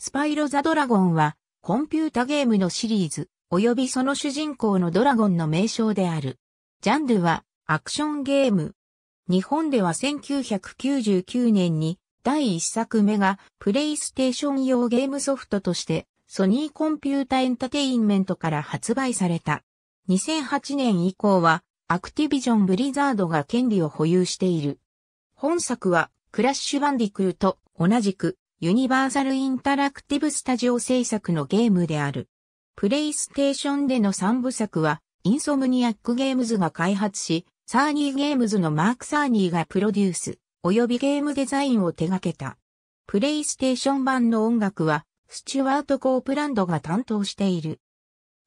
スパイロザドラゴンは、コンピュータゲームのシリーズ、及びその主人公のドラゴンの名称である。ジャンルは、アクションゲーム。日本では1999年に、第1作目が、プレイステーション用ゲームソフトとして、ソニーコンピュータエンタテインメントから発売された。2008年以降は、アクティビジョン・ブリザードが権利を保有している。本作は、クラッシュ・バンディクルと同じく、ユニバーサルインタラクティブスタジオ制作のゲームである。プレイステーションでの3部作は、インソムニアックゲームズが開発し、サーニーゲームズのマーク・サーニーがプロデュース、及びゲームデザインを手掛けた。プレイステーション版の音楽は、スチュワート・コープランドが担当している。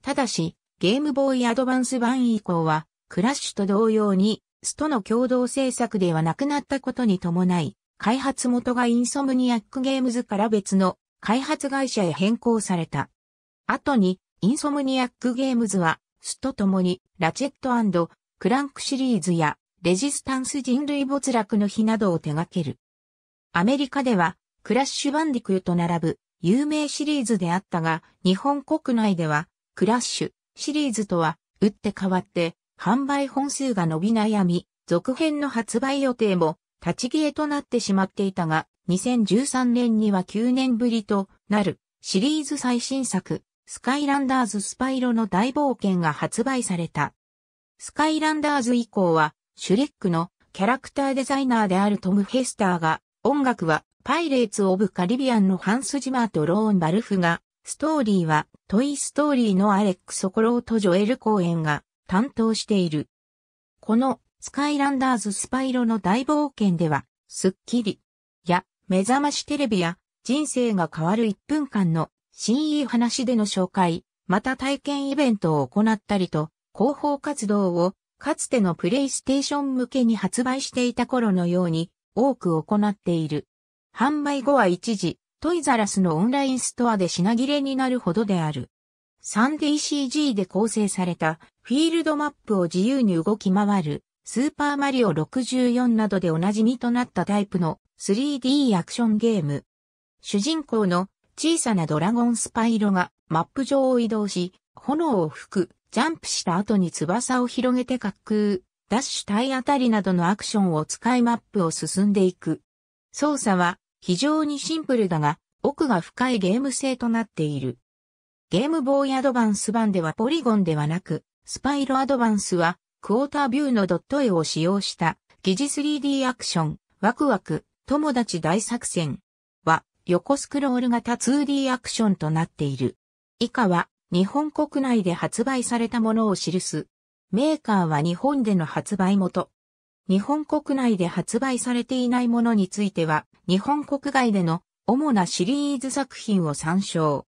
ただし、ゲームボーイアドバンス版以降は、クラッシュと同様に、スとの共同制作ではなくなったことに伴い、開発元がインソムニアックゲームズから別の開発会社へ変更された。後に、インソムニアックゲームズは、スと共に、ラチェットクランクシリーズや、レジスタンス人類没落の日などを手掛ける。アメリカでは、クラッシュバンディクーと並ぶ有名シリーズであったが、日本国内では、クラッシュシリーズとは、打って変わって、販売本数が伸び悩み、続編の発売予定も立ち消えとなってしまっていたが、2013年には9年ぶりとなるシリーズ最新作、スカイランダーズスパイロの大冒険が発売された。スカイランダーズ以降は、シュレックのキャラクターデザイナーであるトム・ヘスターが、音楽はパイレーツ・オブ・カリビアンのハンス・ジマーとローン・バルフが、ストーリーはトイ・ストーリーのアレック・ソコローとジョエル・コーエンが担当している。このスカイランダーズスパイロの大冒険では、スッキリや目覚ましテレビや人生が変わる1分間の新意話での紹介、また体験イベントを行ったりと、広報活動をかつてのプレイステーション向けに発売していた頃のように多く行っている。販売後は一時、トイザラスのオンラインストアで品切れになるほどである。3DCG で構成されたフィールドマップを自由に動き回るスーパーマリオ64などでおなじみとなったタイプの 3D アクションゲーム。主人公の小さなドラゴンスパイロがマップ上を移動し、炎を吹く、ジャンプした後に翼を広げて滑空、ダッシュ体当たりなどのアクションを使いマップを進んでいく。操作は非常にシンプルだが、奥が深いゲーム性となっている。ゲームボーイアドバンス版ではポリゴンではなく、スパイロアドバンスはクォータービューのドット絵を使用した疑似 3D アクション、ワクワク、友達大作戦は横スクロール型 2D アクションとなっている。以下は日本国内で発売されたものを記す。メーカーは日本での発売元。日本国内で発売されていないものについては、日本国外での主なシリーズ作品を参照。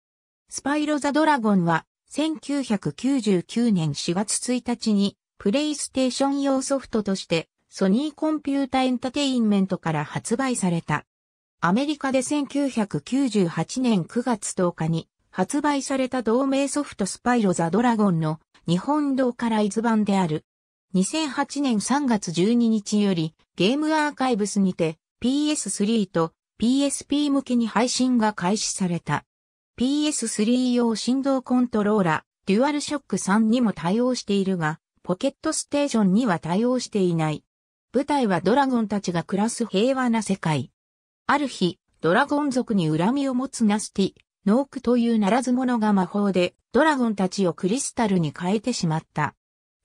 スパイロザドラゴンは1999年4月1日にプレイステーション用ソフトとして、ソニーコンピュータエンタテインメントから発売された。アメリカで1998年9月10日に発売された同名ソフトスパイロザドラゴンの日本同カライズ版である。2008年3月12日よりゲームアーカイブスにて PS3 と PSP 向けに配信が開始された。PS3 用振動コントローラ、デュアルショック3にも対応しているが、ポケットステーションには対応していない。舞台はドラゴンたちが暮らす平和な世界。ある日、ドラゴン族に恨みを持つナスティ、ノークというならず者が魔法でドラゴンたちをクリスタルに変えてしまった。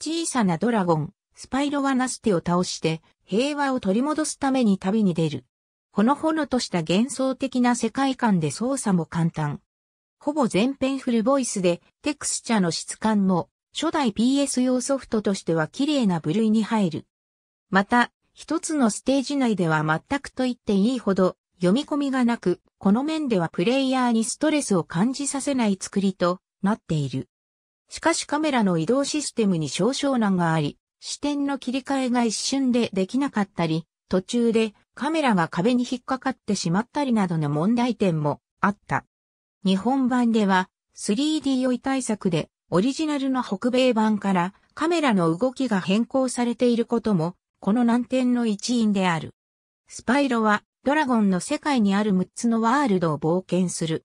小さなドラゴン、スパイロはナスティを倒して平和を取り戻すために旅に出る。ほのほのとした幻想的な世界観で操作も簡単。ほぼ全編フルボイスでテクスチャの質感も初代 PS 用ソフトとしては綺麗な部類に入る。また、一つのステージ内では全くと言っていいほど読み込みがなく、この面ではプレイヤーにストレスを感じさせない作りとなっている。しかしカメラの移動システムに少々難があり、視点の切り替えが一瞬でできなかったり、途中でカメラが壁に引っかかってしまったりなどの問題点もあった。日本版では 3D 酔い対策でオリジナルの北米版からカメラの動きが変更されていることも、この難点の一因である。スパイロは、ドラゴンの世界にある6つのワールドを冒険する。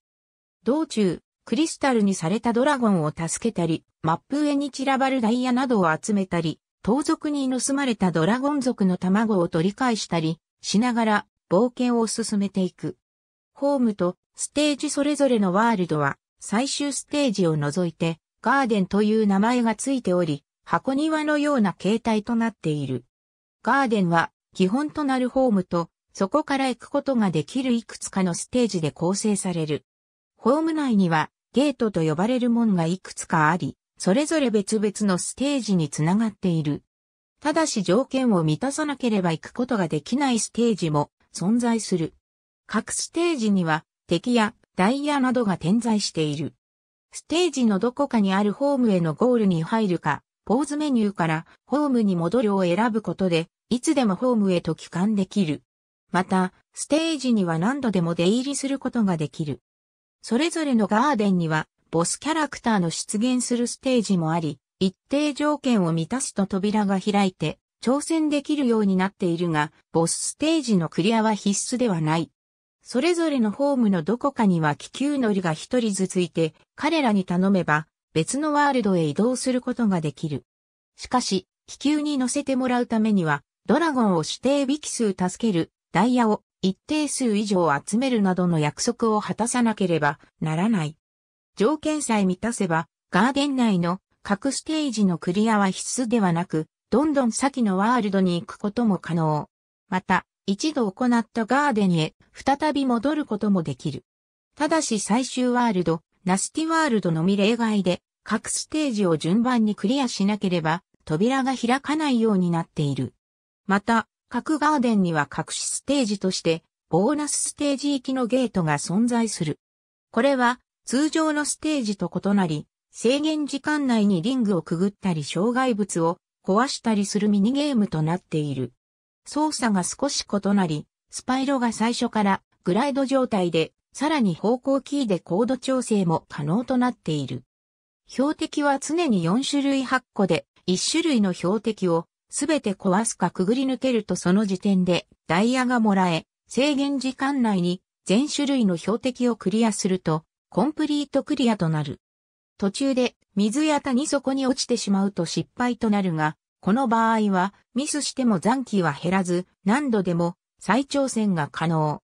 道中、クリスタルにされたドラゴンを助けたり、マップ上に散らばるダイヤなどを集めたり、盗賊に盗まれたドラゴン族の卵を取り返したり、しながら冒険を進めていく。ホームとステージそれぞれのワールドは最終ステージを除いてガーデンという名前がついており、箱庭のような形態となっている。ガーデンは基本となるホームと、そこから行くことができるいくつかのステージで構成される。ホーム内にはゲートと呼ばれる門がいくつかあり、それぞれ別々のステージにつながっている。ただし条件を満たさなければ行くことができないステージも存在する。各ステージには敵やダイヤなどが点在している。ステージのどこかにあるホームへのゴールに入るか、ポーズメニューからホームに戻るを選ぶことで、いつでもホームへと帰還できる。また、ステージには何度でも出入りすることができる。それぞれのガーデンには、ボスキャラクターの出現するステージもあり、一定条件を満たすと扉が開いて、挑戦できるようになっているが、ボスステージのクリアは必須ではない。それぞれのホームのどこかには気球乗りが一人ずついて、彼らに頼めば別のワールドへ移動することができる。しかし、気球に乗せてもらうためには、ドラゴンを指定引数助ける、ダイヤを一定数以上集めるなどの約束を果たさなければならない。条件さえ満たせば、ガーデン内の各ステージのクリアは必須ではなく、どんどん先のワールドに行くことも可能。また、一度行ったガーデンへ再び戻ることもできる。ただし最終ワールド、ナスティワールドのみ例外で、各ステージを順番にクリアしなければ、扉が開かないようになっている。また、各ガーデンには隠しステージとして、ボーナスステージ行きのゲートが存在する。これは、通常のステージと異なり、制限時間内にリングをくぐったり障害物を壊したりするミニゲームとなっている。操作が少し異なり、スパイロが最初からグライド状態で、さらに方向キーで高度調整も可能となっている。標的は常に4種類8個で、1種類の標的をすべて壊すかくぐり抜けるとその時点でダイヤがもらえ、制限時間内に全種類の標的をクリアすると、コンプリートクリアとなる。途中で水や谷底に落ちてしまうと失敗となるが、この場合は、ミスしても残機は減らず、何度でも再挑戦が可能。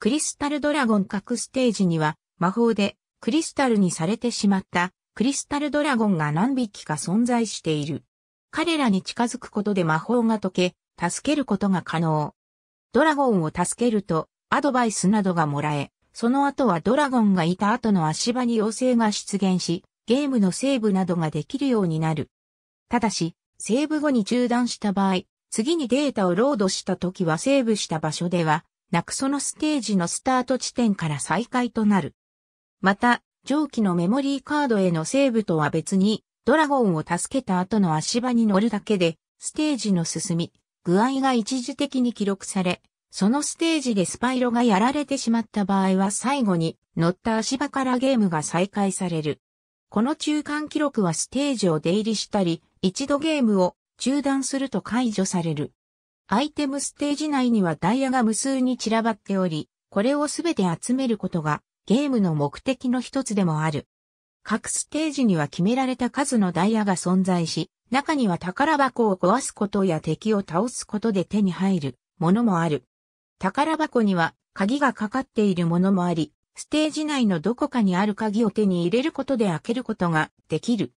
クリスタルドラゴン各ステージには、魔法でクリスタルにされてしまったクリスタルドラゴンが何匹か存在している。彼らに近づくことで魔法が解け、助けることが可能。ドラゴンを助けると、アドバイスなどがもらえ、その後はドラゴンがいた後の足場に妖精が出現し、ゲームのセーブなどができるようになる。ただし、セーブ後に中断した場合、次にデータをロードした時はセーブした場所では、なくそのステージのスタート地点から再開となる。また、上記のメモリーカードへのセーブとは別に、ドラゴンを助けた後の足場に乗るだけで、ステージの進み、具合が一時的に記録され、そのステージでスパイロがやられてしまった場合は最後に乗った足場からゲームが再開される。この中間記録はステージを出入りしたり、一度ゲームを中断すると解除される。アイテムステージ内にはダイヤが無数に散らばっており、これをすべて集めることがゲームの目的の一つでもある。各ステージには決められた数のダイヤが存在し、中には宝箱を壊すことや敵を倒すことで手に入るものもある。宝箱には鍵がかかっているものもあり、ステージ内のどこかにある鍵を手に入れることで開けることができる。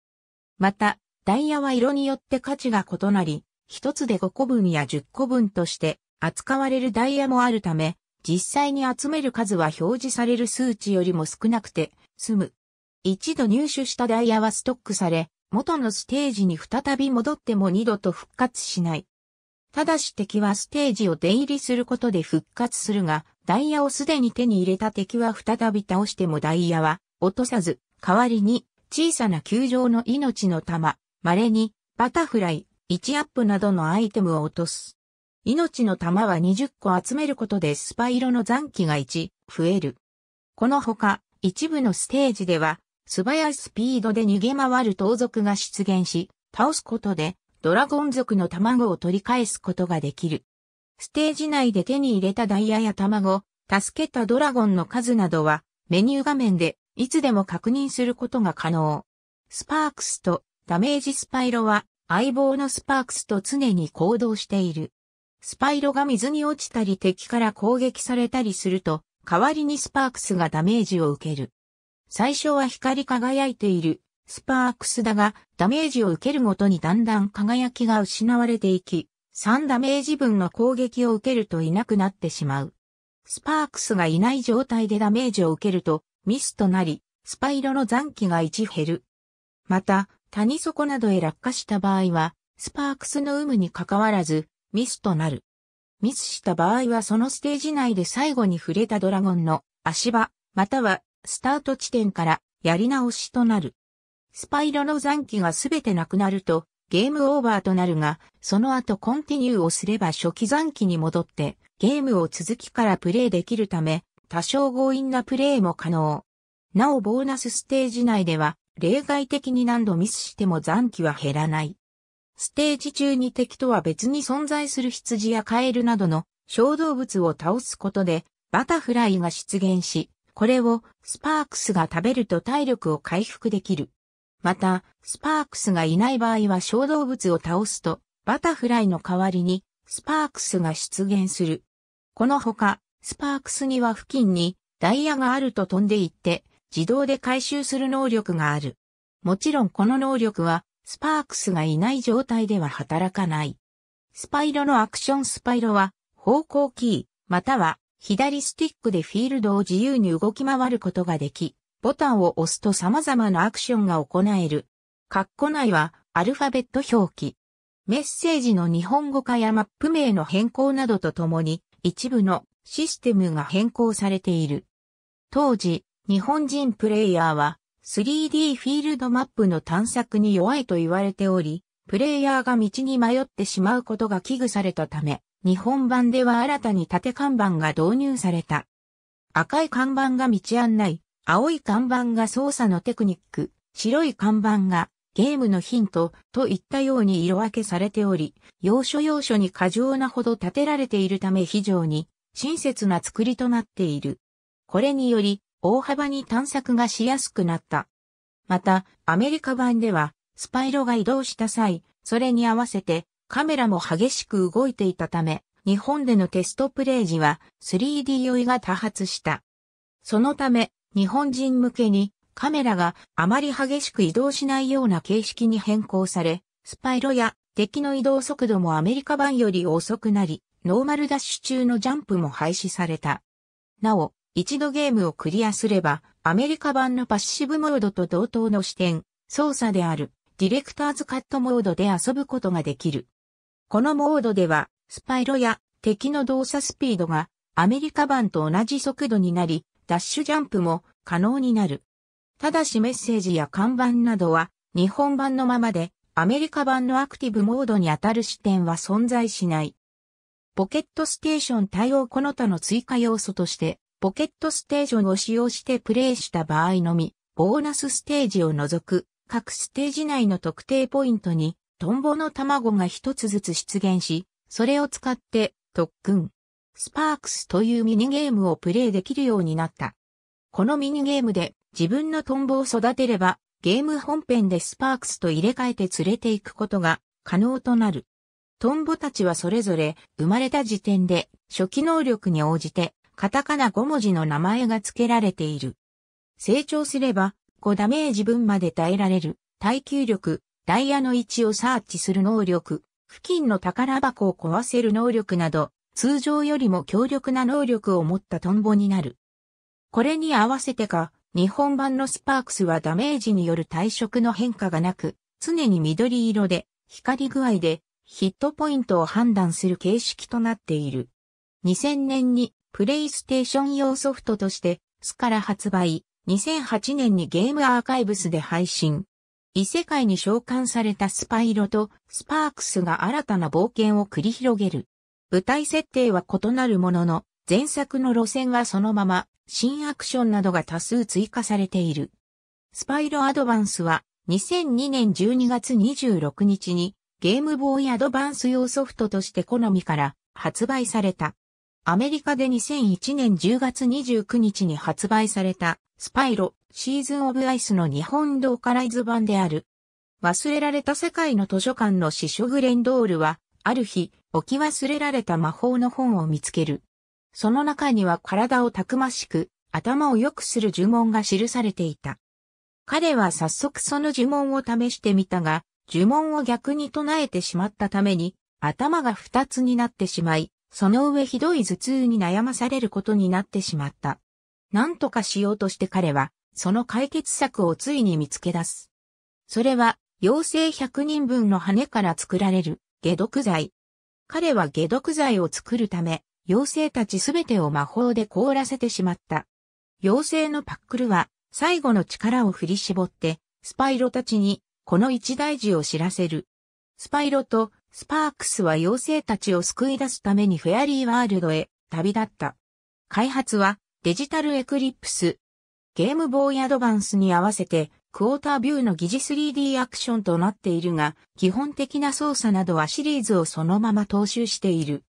また、ダイヤは色によって価値が異なり、一つで5個分や10個分として扱われるダイヤもあるため、実際に集める数は表示される数値よりも少なくて済む。一度入手したダイヤはストックされ、元のステージに再び戻っても二度と復活しない。ただし敵はステージを出入りすることで復活するが、ダイヤをすでに手に入れた敵は再び倒してもダイヤは落とさず、代わりに小さな球場の命の玉、稀に、バタフライ、1アップなどのアイテムを落とす。命の玉は20個集めることでスパ色の残機が1、増える。このほか、一部のステージでは、素早いスピードで逃げ回る盗賊が出現し、倒すことで、ドラゴン族の卵を取り返すことができる。ステージ内で手に入れたダイヤや卵、助けたドラゴンの数などは、メニュー画面で、いつでも確認することが可能。スパークスとダメージスパイロは相棒のスパークスと常に行動している。スパイロが水に落ちたり敵から攻撃されたりすると、代わりにスパークスがダメージを受ける。最初は光り輝いているスパークスだが、ダメージを受けるごとにだんだん輝きが失われていき、3ダメージ分の攻撃を受けるといなくなってしまう。スパークスがいない状態でダメージを受けると、ミスとなり、スパイロの残機が1減る。また、谷底などへ落下した場合は、スパークスの有無に関わらず、ミスとなる。ミスした場合はそのステージ内で最後に触れたドラゴンの足場、またはスタート地点からやり直しとなる。スパイロの残機がすべてなくなるとゲームオーバーとなるが、その後コンティニューをすれば初期残機に戻ってゲームを続きからプレイできるため、多少強引なプレイも可能。なおボーナスステージ内では例外的に何度ミスしても残機は減らない。ステージ中に敵とは別に存在する羊やカエルなどの小動物を倒すことでバタフライが出現し、これをスパークスが食べると体力を回復できる。また、スパークスがいない場合は小動物を倒すとバタフライの代わりにスパークスが出現する。このほか、スパークスには付近にダイヤがあると飛んでいって自動で回収する能力がある。もちろんこの能力は、スパークスがいない状態では働かない。スパイロのアクションスパイロは、方向キー、または、左スティックでフィールドを自由に動き回ることができ、ボタンを押すと様々なアクションが行える。括弧内は、アルファベット表記。メッセージの日本語化やマップ名の変更などとともに、一部のシステムが変更されている。当時、日本人プレイヤーは 3D フィールドマップの探索に弱いと言われており、プレイヤーが道に迷ってしまうことが危惧されたため、日本版では新たに縦看板が導入された。赤い看板が道案内、青い看板が操作のテクニック、白い看板がゲームのヒントといったように色分けされており、要所要所に過剰なほど立てられているため非常に親切な作りとなっている。これにより、大幅に探索がしやすくなった。また、アメリカ版では、スパイロが移動した際、それに合わせてカメラも激しく動いていたため、日本でのテストプレイ時は 3D 酔いが多発した。そのため、日本人向けにカメラがあまり激しく移動しないような形式に変更され、スパイロや敵の移動速度もアメリカ版より遅くなり、ノーマルダッシュ中のジャンプも廃止された。なお、一度ゲームをクリアすれば、アメリカ版のパッシブモードと同等の視点、操作である、ディレクターズカットモードで遊ぶことができる。このモードでは、スパイロや敵の動作スピードがアメリカ版と同じ速度になり、ダッシュジャンプも可能になる。ただしメッセージや看板などは日本版のままでアメリカ版のアクティブモードに当たる視点は存在しない。ポケットステーション対応この他の追加要素としてポケットステージョンを使用してプレイした場合のみ、ボーナスステージを除く、各ステージ内の特定ポイントに、トンボの卵が一つずつ出現し、それを使って特訓、スパークスというミニゲームをプレイできるようになった。このミニゲームで自分のトンボを育てれば、ゲーム本編でスパークスと入れ替えて連れていくことが可能となる。トンボたちはそれぞれ生まれた時点で初期能力に応じてカタカナ5文字の名前が付けられている。成長すれば、5ダメージ分まで耐えられる、耐久力、ダイヤの位置をサーチする能力、付近の宝箱を壊せる能力など、通常よりも強力な能力を持ったトンボになる。これに合わせてか、日本版のスパークスはダメージによる退色の変化がなく、常に緑色で、光り具合で、ヒットポイントを判断する形式となっている。2000年にプレイステーション用ソフトとして、スから発売、2008年にゲームアーカイブスで配信。異世界に召喚されたスパイロとスパークスが新たな冒険を繰り広げる。舞台設定は異なるものの、前作の路線はそのまま、新アクションなどが多数追加されている。スパイロアドバンスは、2002年12月26日に、ゲームボーイアドバンス用ソフトとして好みから発売された。アメリカで2001年10月29日に発売された、スパイロ、シーズンオブアイスの日本ローカライズ版である。忘れられた世界の図書館の司書グレンドールは、ある日、置き忘れられた魔法の本を見つける。その中には体をたくましく、頭を良くする呪文が記されていた。彼は早速その呪文を試してみたが、呪文を逆に唱えてしまったために、頭が二つになってしまい、その上ひどい頭痛に悩まされることになってしまった。何とかしようとして彼は、その解決策をついに見つけ出す。それは、妖精100人分の羽から作られる下毒剤。彼は下毒剤を作るため、妖精たちすべてを魔法で凍らせてしまった。妖精のパックルは、最後の力を振り絞って、スパイロたちに、この一大事を知らせる。スパイロとスパークスは妖精たちを救い出すためにフェアリーワールドへ旅立った。開発はデジタルエクリプス。ゲームボーイアドバンスに合わせてクォータービューの疑似 3D アクションとなっているが、基本的な操作などはシリーズをそのまま踏襲している。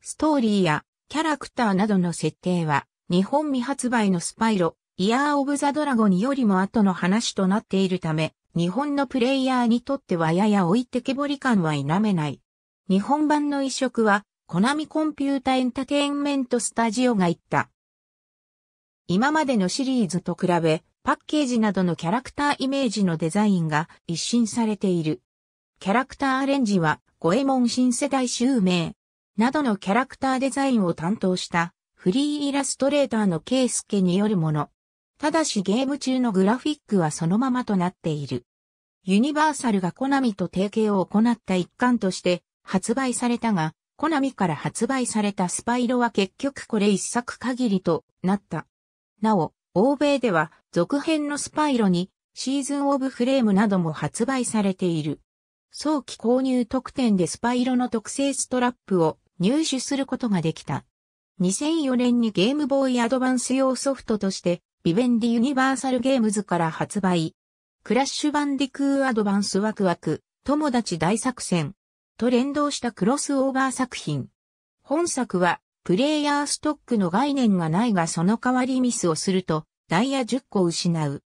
ストーリーやキャラクターなどの設定は、日本未発売のスパイロ、イヤー・オブ・ザ・ドラゴンよりも後の話となっているため、日本のプレイヤーにとってはやや置いてけぼり感は否めない。日本版の移植は、コナミコンピュータエンタテインメントスタジオが言った。今までのシリーズと比べ、パッケージなどのキャラクターイメージのデザインが一新されている。キャラクターアレンジは、ゴエモン新世代襲名、などのキャラクターデザインを担当した、フリーイラストレーターのケイスケによるもの。ただしゲーム中のグラフィックはそのままとなっている。ユニバーサルがコナミと提携を行った一環として発売されたが、コナミから発売されたスパイロは結局これ一作限りとなった。なお、欧米では続編のスパイロにシーズンオブフレームなども発売されている。早期購入特典でスパイロの特製ストラップを入手することができた。2004年にゲームボーイアドバンス用ソフトとしてビベンディ・ユニバーサル・ゲームズから発売。クラッシュ・バンディクー・アドバンス・ワクワク、友達大作戦。と連動したクロスオーバー作品。本作は、プレイヤーストックの概念がないがその代わりミスをすると、ダイヤ10個失う。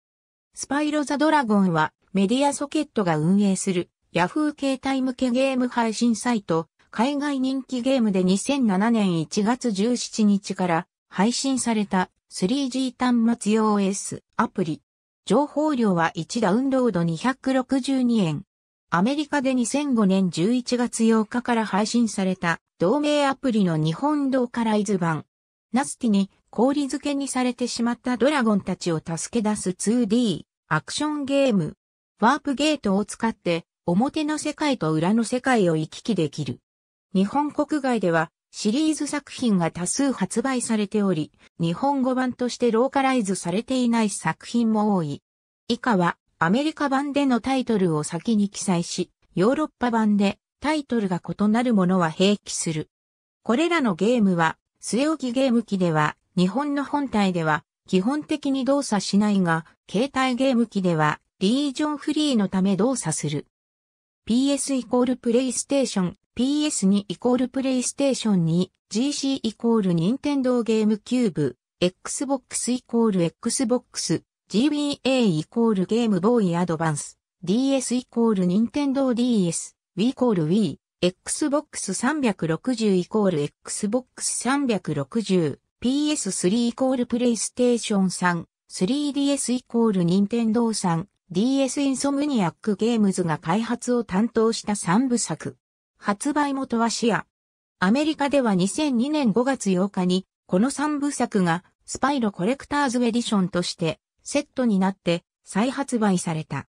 スパイロザドラゴンは、メディアソケットが運営する、ヤフー携帯向けゲーム配信サイト、海外人気ゲームで2007年1月17日から配信された 3G 端末用 S アプリ。情報量は1ダウンロード262円。アメリカで2005年11月8日から配信された同名アプリの日本ローカライズ版。ナスティに氷漬けにされてしまったドラゴンたちを助け出す 2D アクションゲーム。ワープゲートを使って表の世界と裏の世界を行き来できる。日本国外ではシリーズ作品が多数発売されており、日本語版としてローカライズされていない作品も多い。以下は、アメリカ版でのタイトルを先に記載し、ヨーロッパ版でタイトルが異なるものは併記する。これらのゲームは、末置きゲーム機では、日本の本体では、基本的に動作しないが、携帯ゲーム機では、リージョンフリーのため動作する。PS イコールプレイステーション PS2 イコールプレイステーション2、GC イコール任天堂ゲームキューブ、Xbox イコール Xbox、GBA イコールゲームボーイアドバンス、DS イコール任天堂 DS、Wii イコール Wii、Xbox 360イコール Xbox 360、PS3 イコールプレイステーション3、3DS イコール任天堂3、DS インソムニアックゲームズが開発を担当した3部作。発売元はシア。アメリカでは2002年5月8日に、この3部作がスパイロコレクターズエディションとしてセットになって再発売された。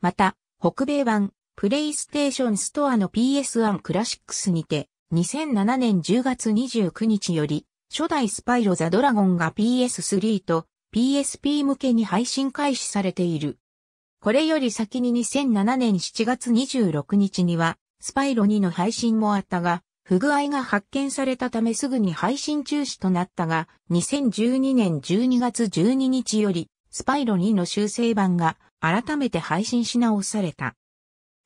また、北米版プレイステーションストアの PS1 クラシックスにて2007年10月29日より初代スパイロザドラゴンが PS3 と PSP 向けに配信開始されている。これより先に2007年7月26日にはスパイロ2の配信もあったが、不具合が発見されたためすぐに配信中止となったが、2012年12月12日より、スパイロ2の修正版が改めて配信し直された。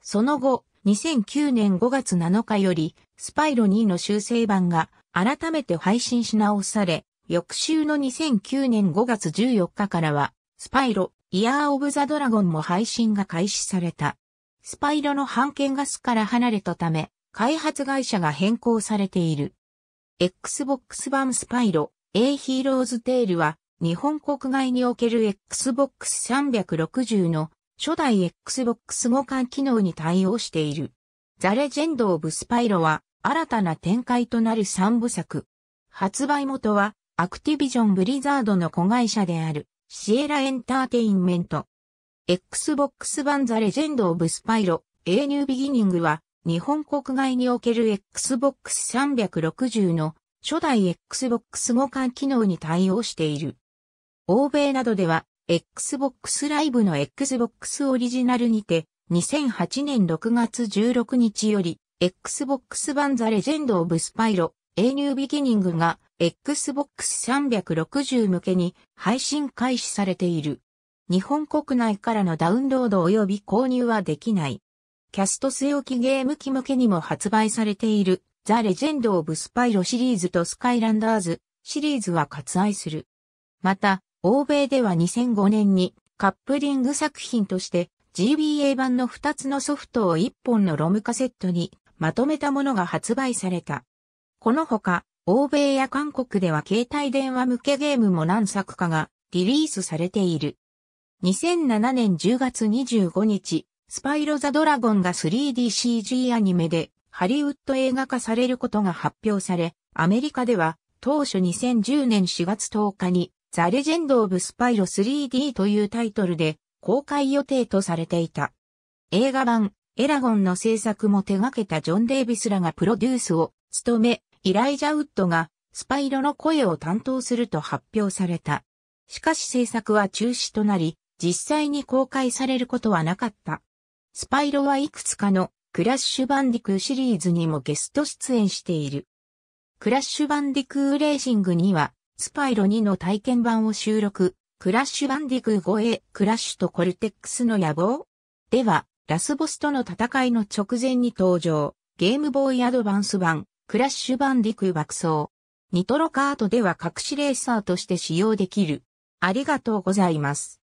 その後、2009年5月7日より、スパイロ2の修正版が改めて配信し直され、翌週の2009年5月14日からは、スパイロ、イヤー・オブ・ザ・ドラゴンも配信が開始された。スパイロの半券ガスから離れたため、開発会社が変更されている。Xbox 版スパイロ A ヒーローズテールは日本国外における Xbox 360の初代 Xbox 互換機能に対応している。ザ・レジェンド・オブ・スパイロは新たな展開となる三部作。発売元はアクティビジョン・ブリザードの子会社であるシエラ・エンターテインメント。Xbox 版ザレジェンドオブスパイロ、A New Beginning は、日本国外における Xbox 360の初代 Xbox 互換機能に対応している。欧米などでは、Xbox ライブの Xbox オリジナルにて、2008年6月16日より、Xbox 版ザレジェンドオブスパイロ、A New Beginning が、Xbox 360向けに配信開始されている。日本国内からのダウンロード及び購入はできない。キャスト据え置きゲーム機向けにも発売されている、ザ・レジェンド・オブ・スパイロシリーズとスカイランダーズシリーズは割愛する。また、欧米では2005年にカップリング作品として GBA 版の2つのソフトを1本のロムカセットにまとめたものが発売された。このほか、欧米や韓国では携帯電話向けゲームも何作かがリリースされている。2007年10月25日、スパイロザドラゴンが 3DCG アニメでハリウッド映画化されることが発表され、アメリカでは当初2010年4月10日にザ・レジェンド・オブ・スパイロ 3D というタイトルで公開予定とされていた。映画版エラゴンの制作も手掛けたジョン・デイビスらがプロデュースを務め、イライジャ・ウッドがスパイロの声を担当すると発表された。しかし制作は中止となり、実際に公開されることはなかった。スパイロはいくつかのクラッシュバンディクーシリーズにもゲスト出演している。クラッシュバンディクーレーシングには、スパイロ2の体験版を収録、クラッシュバンディクー 5A クラッシュとコルテックスの野望では、ラスボスとの戦いの直前に登場、ゲームボーイアドバンス版、クラッシュバンディクー爆走。ニトロカートでは隠しレーサーとして使用できる。ありがとうございます。